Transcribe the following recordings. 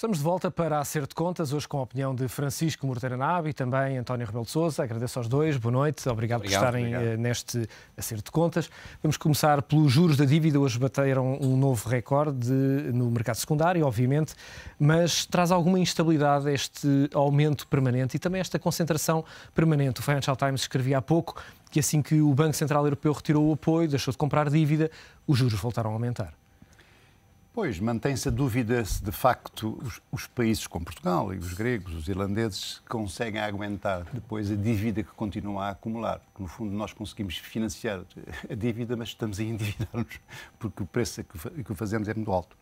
Estamos de volta para Acerto de Contas, hoje com a opinião de Francisco Morteranabo e também António Rebelo de Sousa. Agradeço aos dois, boa noite, obrigado, obrigado por estarem obrigado. Eh, neste Acerto de Contas. Vamos começar pelos juros da dívida, hoje bateram um novo recorde no mercado secundário, obviamente, mas traz alguma instabilidade este aumento permanente e também esta concentração permanente. O Financial Times escrevia há pouco que assim que o Banco Central Europeu retirou o apoio, deixou de comprar dívida, os juros voltaram a aumentar. Pois, mantém-se a dúvida se de facto os, os, países como Portugal e os gregos, os irlandeses, conseguem aguentar depois a dívida que continua a acumular. Porque, no fundo, nós conseguimos financiar a dívida, mas estamos a endividar-nos porque o preço que, que fazemos é muito alto.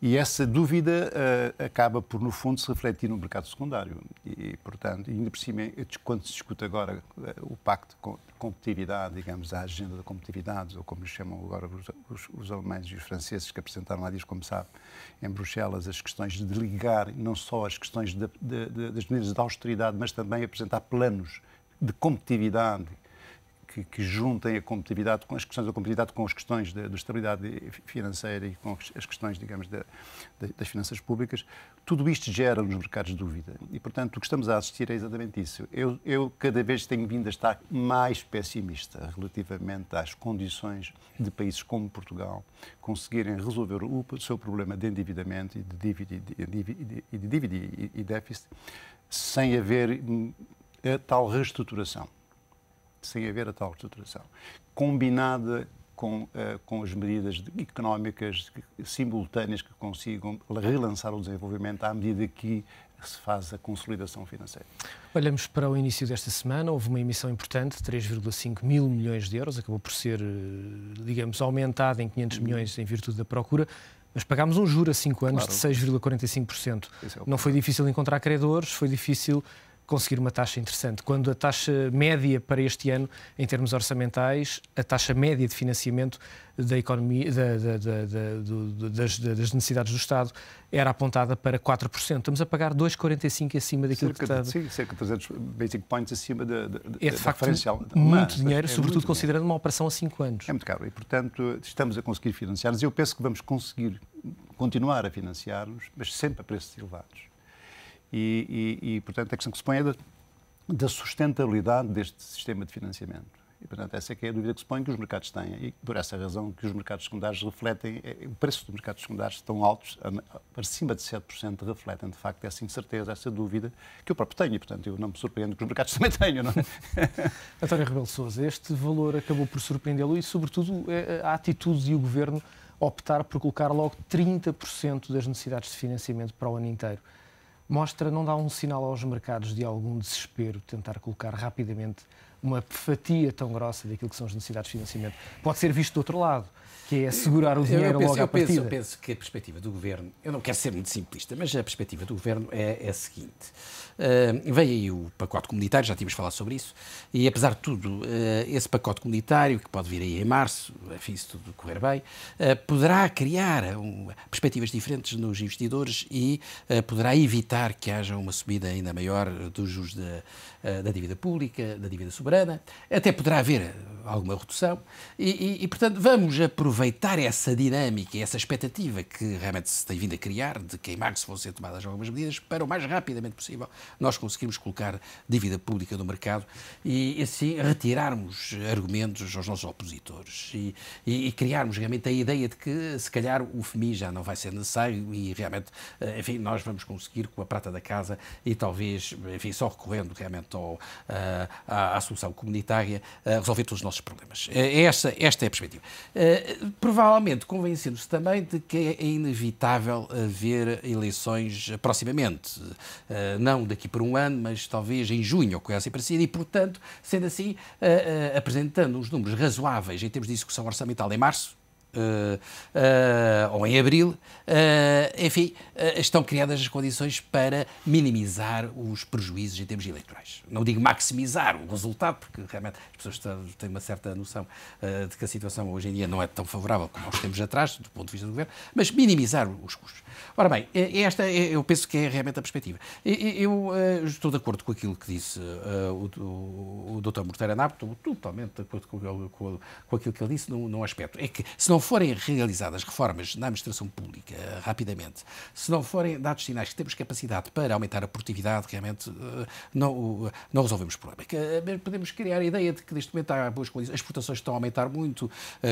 E essa dúvida uh, acaba por, no fundo, se refletir no mercado secundário. E, portanto, ainda por cima, quando se discute agora uh, o pacto de competitividade, digamos, a agenda da competitividade, ou como lhe chamam agora os, os, os, alemães e os franceses que apresentaram há dias, como sabe, em Bruxelas, as questões de ligar não só as questões de, de, de, das medidas de austeridade, mas também apresentar planos de competitividade que, que, juntem a competitividade com as questões da competitividade com as questões da, estabilidade financeira e com as questões, digamos, das finanças públicas, tudo isto gera nos mercados dúvida. E, portanto, o que estamos a assistir é exatamente isso. Eu, eu cada vez tenho vindo a estar mais pessimista relativamente às condições de países como Portugal conseguirem resolver o seu problema de endividamento e de dívida e, de dívida e déficit sem haver hum, a tal reestruturação sem haver a tal reestruturação, combinada com, uh, com as medidas económicas simultâneas que consigam relançar o desenvolvimento à medida que se faz a consolidação financeira. Olhamos para o início desta semana, houve uma emissão importante de 3,5 mil milhões de euros, acabou por ser, eh, digamos, aumentada em 500 milhões em virtude da procura, mas pagámos um juro a 5 anos claro. de 6,45%. É Não foi difícil encontrar credores, foi difícil conseguir uma taxa interessante. Quando a taxa média para este ano, em termos orçamentais, a taxa média de financiamento da economia, da, da, da, das, das, necessidades do Estado era apontada para 4%. Estamos a pagar 2,45% acima daquilo cerca que estava. Sim, cerca de 300 basic points acima da, é, de facto, Muito Mas, é dinheiro, é sobretudo muito considerando dinheiro. uma operação a 5 anos. É muito caro e, portanto, estamos a conseguir financiar-nos. Eu penso que vamos conseguir continuar a financiar-nos, mas sempre a preços elevados. E, e, e portanto, a questão que se põe é da, da sustentabilidade deste sistema de financiamento. E, portanto, essa é que é a dúvida que se põe que os mercados têm. E por essa razão que os mercados secundários refletem, é, o preço dos mercados secundários tão altos, acima de 7%, refletem, de facto, essa incerteza, essa dúvida que eu próprio tenho. E, portanto, eu não me surpreendo que os mercados também tenham, não é? António Rebelo Sousa, este valor acabou por surpreendê-lo e, sobretudo, é, é, a atitude e o governo optar por colocar logo 30% das necessidades de financiamento para o ano inteiro mostra, não dá um sinal aos mercados de algum desespero tentar colocar rapidamente uma fatia tão grossa daquilo que são as necessidades de financiamento? Pode ser visto do outro lado que é assegurar o dinheiro eu penso, logo à eu partida. Penso, eu penso que a perspectiva do governo, eu não quero ser muito simplista, mas a perspectiva do governo é, é a seguinte. Uh, veio aí o pacote comunitário, já tínhamos falado sobre isso, e apesar de tudo, uh, esse pacote comunitário, que pode vir aí em março, enfim, se tudo correr bem, uh, poderá criar um, perspectivas diferentes nos investidores e poderá evitar que haja uma subida ainda maior dos juros da, da dívida pública, da dívida soberana, até poderá haver alguma redução, e, e, e portanto, vamos aproveitar aproveitar essa dinâmica, essa expectativa que realmente se tem vindo a criar, de que em março vão ser tomadas algumas medidas, para o mais rapidamente possível nós conseguirmos colocar dívida pública no mercado e assim retirarmos argumentos aos nossos opositores e, e, e criarmos realmente a ideia de que se calhar o FMI já não vai ser necessário e realmente, eh, enfim, nós vamos conseguir com a prata da casa e talvez, enfim, só recorrendo realmente ao, eh, à, à, solução comunitária, eh, resolver todos os nossos problemas. esta é a perspectiva provavelmente convencendo se também de que é inevitável haver eleições proximamente. Eh, não daqui por um ano, mas talvez em junho ou coisa assim parecida. E, portanto, sendo assim, eh, eh, apresentando uns números razoáveis em termos de execução orçamental em março, eh, eh, ou em abril, eh, enfim, estão criadas as condições para minimizar os prejuízos em termos eleitorais. Não digo maximizar o resultado, porque realmente as pessoas têm uma certa noção de que a situação hoje em dia não é tão favorável como nós temos atrás, do ponto de vista do governo, mas minimizar os custos. Ora bem, é esta é, eu penso que é realmente a perspectiva. Eu, estou de acordo com aquilo que disse uh, o, o, o Dr. Morteira Napo, estou totalmente de acordo com, com, com aquilo que ele disse num, num aspecto. É que se não forem realizadas reformas na administração pública rapidamente, se não forem dados sinais que temos capacidade para aumentar a produtividade, realmente eh, não, não resolvemos o problema. Eh, podemos criar a ideia de que neste momento há boas condições, as exportações estão a aumentar muito,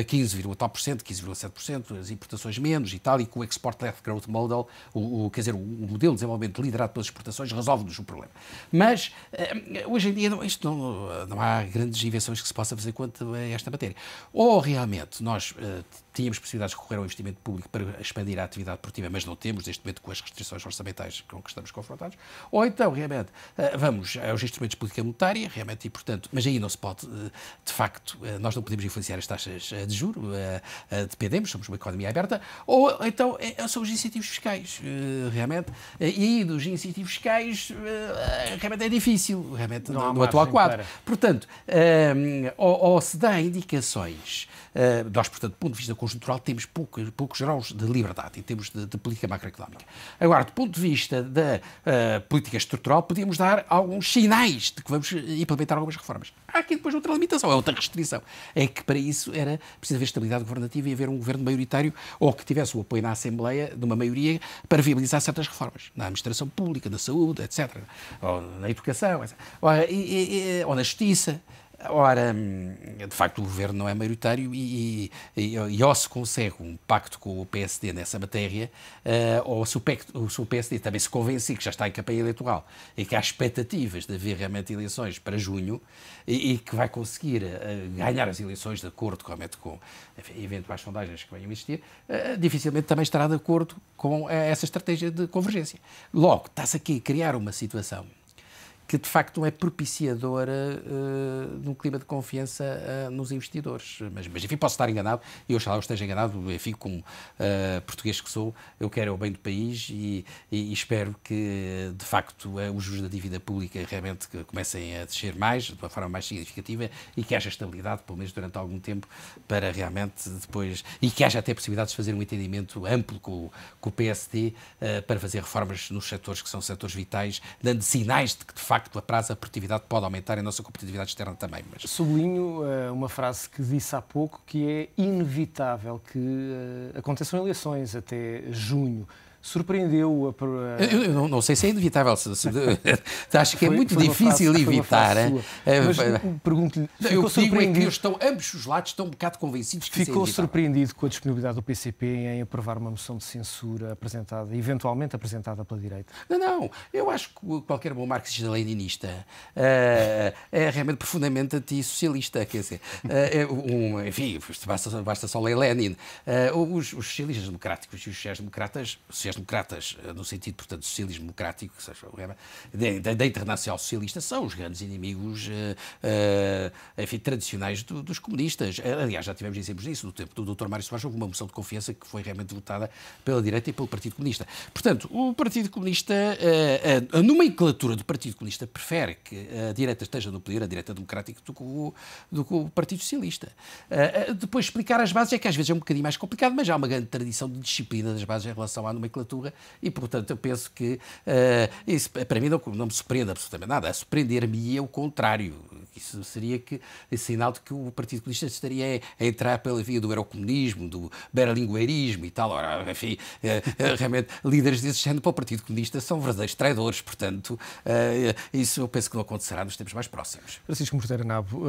15, eh, tal por cento, 15,7%, as importações menos e tal, e com o Export-Led Growth Model, o, o, quer dizer, o modelo de desenvolvimento liderado pelas exportações, resolve-nos o problema. Mas, hoje em dia, não, isto não, não há grandes invenções que se possa fazer quanto a esta matéria. Ou realmente nós tínhamos possibilidades de recorrer ao investimento público para expandir a atividade produtiva, mas não temos, neste momento, com as restrições orçamentais com que estamos confrontados, ou então, realmente, eh, vamos aos instrumentos de política monetária, realmente, e, portanto, mas aí não se pode, eh, de facto, eh, nós não podemos influenciar as taxas de juro, dependemos, somos uma economia aberta, ou então são os incentivos fiscais, realmente, e aí dos incentivos fiscais, realmente é difícil, realmente, não no, atual quadro. Para. Portanto, ou, ou se dá indicações eh, nós, portanto, do ponto de vista conjuntural, temos poucos, poucos graus de liberdade em termos de, de política macroeconómica. Agora, do ponto de vista da uh, política estrutural, podíamos dar alguns sinais de que vamos eh, implementar algumas reformas. Há aqui depois outra limitação, é outra restrição. É que para isso era preciso haver estabilidade governativa e haver um governo maioritário ou que tivesse o apoio na Assembleia de uma maioria para viabilizar certas reformas, na administração pública, na saúde, etc. Ou na educação, etc. ou, e, e, ou na justiça. Ora, de facto, o governo não é maioritário e, e, e, ou se consegue um pacto com o PSD nessa matéria, uh, ou se o, se o PSD também se convence que já está em campanha eleitoral e que há expectativas de haver realmente eleições para junho e, e que vai conseguir uh, ganhar as eleições de acordo com, com enfim, eventuais sondagens que venham a existir, uh, dificilmente também estará de acordo com essa estratégia de convergência. Logo, está-se aqui a criar uma situação que de facto é propiciadora uh, de um clima de confiança uh, nos investidores. Mas, mas, enfim, posso estar enganado, e eu eu esteja enganado, enfim, como uh, português que sou, eu quero o bem do país e, e, e espero que de facto os juros da dívida pública realmente comecem a descer mais, de uma forma mais significativa e que haja estabilidade, pelo menos durante algum tempo, para realmente depois, e que haja até possibilidades de fazer um entendimento amplo com, com o PSD para fazer reformas nos setores que são setores vitais, dando sinais de que de facto facto, a prazo, da produtividade pode aumentar e a nossa competitividade externa também. Mas... Sublinho uh, uma frase que disse há pouco, que é inevitável que uh, aconteçam eleições até junho surpreendeu a... eu, eu não, não, sei se é inevitável. Se, se, acho que é foi, é muito difícil evitar evitar. Pergunto-lhe. Eu digo é que estão, ambos os lados estão um bocado convencidos que é Ficou surpreendido com a disponibilidade do PCP em aprovar uma moção de censura apresentada, eventualmente apresentada pela direita? Não, não. Eu acho que qualquer bom marxista-leninista é, eh, é realmente profundamente anti-socialista Quer dizer, eh, é um, enfim, basta, basta só ler Lenin. Eh, os, os socialistas democráticos e os sociais-democratas, sociais democratas, eh, no sentido, portanto, socialismo democrático, que seja, da, da Internacional Socialista, são os grandes inimigos, uh, uh, enfim, tradicionais do, dos comunistas. Aliás, já tivemos exemplos disso, no tempo do Dr. Mário Soares, houve uma moção de confiança que foi realmente votada pela direita e pelo Partido Comunista. Portanto, o Partido Comunista, uh, a nomenclatura do Partido Comunista prefere que a direita esteja no poder, a direita democrática, do que o, do que o Partido Socialista. depois, explicar as bases é que às vezes é um bocadinho mais complicado, mas há uma grande tradição de disciplina das bases em relação à nomenclatura nomenclatura e, portanto, eu penso que uh, isso para mim não, não me surpreende absolutamente nada. A surpreender-me é o contrário. Isso seria que, é sinal de que o Partido Comunista estaria a entrar pela via do eurocomunismo, do berlingueirismo e tal. Ora, enfim, uh, realmente, líderes desse género para o Partido Comunista são verdadeiros traidores, portanto, uh, isso eu penso que não acontecerá nos tempos mais próximos. Francisco Morteira Nabo,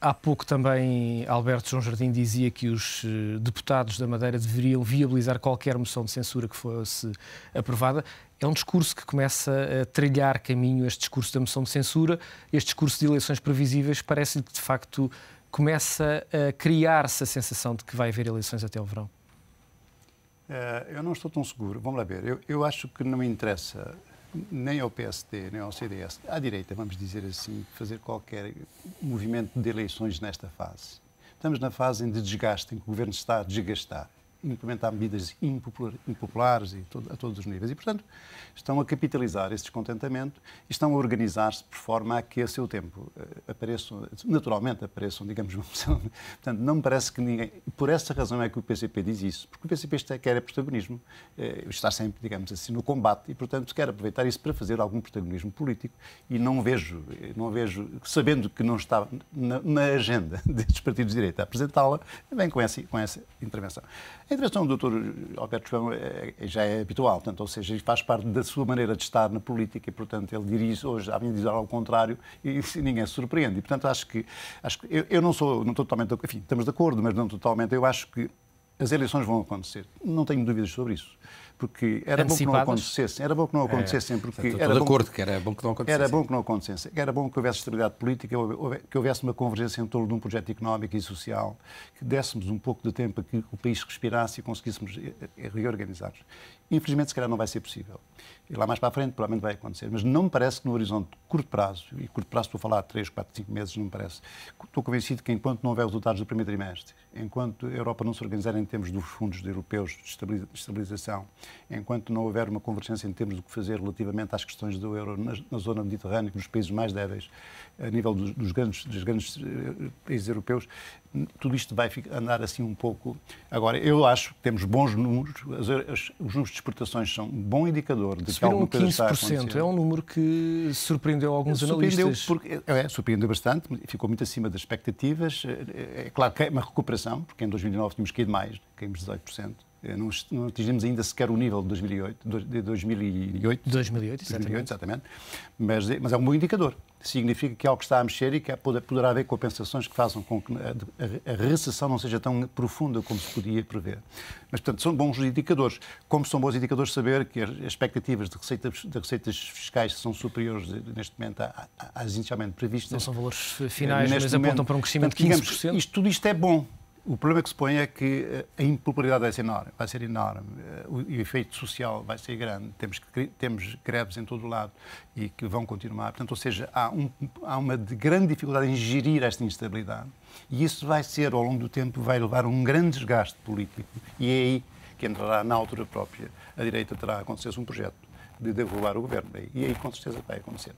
há pouco também Alberto João Jardim dizia que os deputados da Madeira deveriam viabilizar qualquer moção de censura que for fosse aprovada, é um discurso que começa a trilhar caminho, este discurso da moção de censura, este discurso de eleições previsíveis, parece-lhe que de facto começa a criar-se a sensação de que vai haver eleições até o verão? Eh, eu não estou tão seguro. Vamos lá ver. Eu, eu acho que não me interessa nem ao PSD, nem ao CDS, à direita, vamos dizer assim, fazer qualquer movimento de eleições nesta fase. Estamos na fase de desgaste, em que o governo está a desgastar implementar medidas impopular, impopulares e todo, a todos os níveis. E, portanto, estão a capitalizar esse descontentamento e estão a organizar-se por forma a que, a seu tempo, eh, apareçam, naturalmente apareçam, digamos, portanto, não me parece que ninguém... Por essa razão é que o PCP diz isso, porque o PCP está, é quer é protagonismo, eh, está sempre, digamos assim, no combate e, portanto, quer aproveitar isso para fazer algum protagonismo político e não vejo, não vejo sabendo que não está na, na agenda destes partidos de direita apresentá-la, vem com essa, com essa intervenção. A intervenção do Dr. Alberto João é, é, já é habitual, portanto, ou seja, faz parte da sua maneira de estar na política e, portanto, ele dirige hoje, a dizer ao contrário, e, e ninguém se surpreende. E, portanto, acho que, acho que eu, eu não sou não totalmente, enfim, estamos de acordo, mas não totalmente. Eu acho que as eleições vão acontecer. Não tenho dúvidas sobre isso. Porque era bom que não acontecessem. Era bom que não é. acontecessem. Porque Estou era de acordo que era bom que não acontecessem. Era bom que não acontecessem. Era bom que houvesse estabilidade política, que houvesse uma convergência em torno de um projeto económico e social, que dessemos um pouco de tempo a que o país respirasse e conseguíssemos eh, eh, reorganizar-nos. Infelizmente, se calhar não vai ser possível. E lá mais para a frente, provavelmente vai acontecer. Mas não me parece que no horizonte curto prazo, e curto prazo estou a falar de 3, 4, 5 meses, não me parece. Estou convencido que enquanto não houver resultados do primeiro trimestre, enquanto a Europa não se organizar em termos dos fundos europeus de estabilização, enquanto não houver uma convergência em termos do que fazer relativamente às questões do euro na, zona mediterrânea, nos países mais débeis, a nível dos, dos grandes, dos grandes eh, países europeus, tudo isto vai andar assim um pouco. Agora, eu acho que temos bons números, os números de exportações são um bom indicador de Subiram que alguma coisa 15%, está É um número que surpreendeu alguns surpreendeu analistas. Porque, eh, é, surpreendeu bastante, ficou muito acima das expectativas. Eh, eh, é claro que é uma recuperação, porque em 2009 tínhamos caído mais, caímos 18%. É, não, não atingimos ainda sequer o nível de 2008, de 2008, 2008, exatamente. 2008 exatamente. Mas, é, mas é um bom indicador. Significa que algo está a mexer e que é, poderá haver compensações que façam com que a, a recessão não seja tão profunda como se podia prever. Mas, portanto, são bons indicadores. Como são bons indicadores saber que as expectativas de receitas, de receitas fiscais são superiores eh, neste momento às inicialmente previstas. Não são valores finais, eh, neste mas apontam momento. para um crescimento de 15%. digamos, isto, tudo isto é bom. O problema que se põe é que eh, a impopularidade vai ser enorme, vai ser enorme eh, o, efeito social vai ser grande, temos, temos greves em todo o lado e que vão continuar. Portanto, ou seja, há, um, há uma grande dificuldade em gerir esta instabilidade e isso vai ser, ao longo do tempo, vai levar a um grande desgaste político e é aí que entrará na altura própria. A direita terá, com um projeto de derrubar o governo e aí com certeza vai acontecer.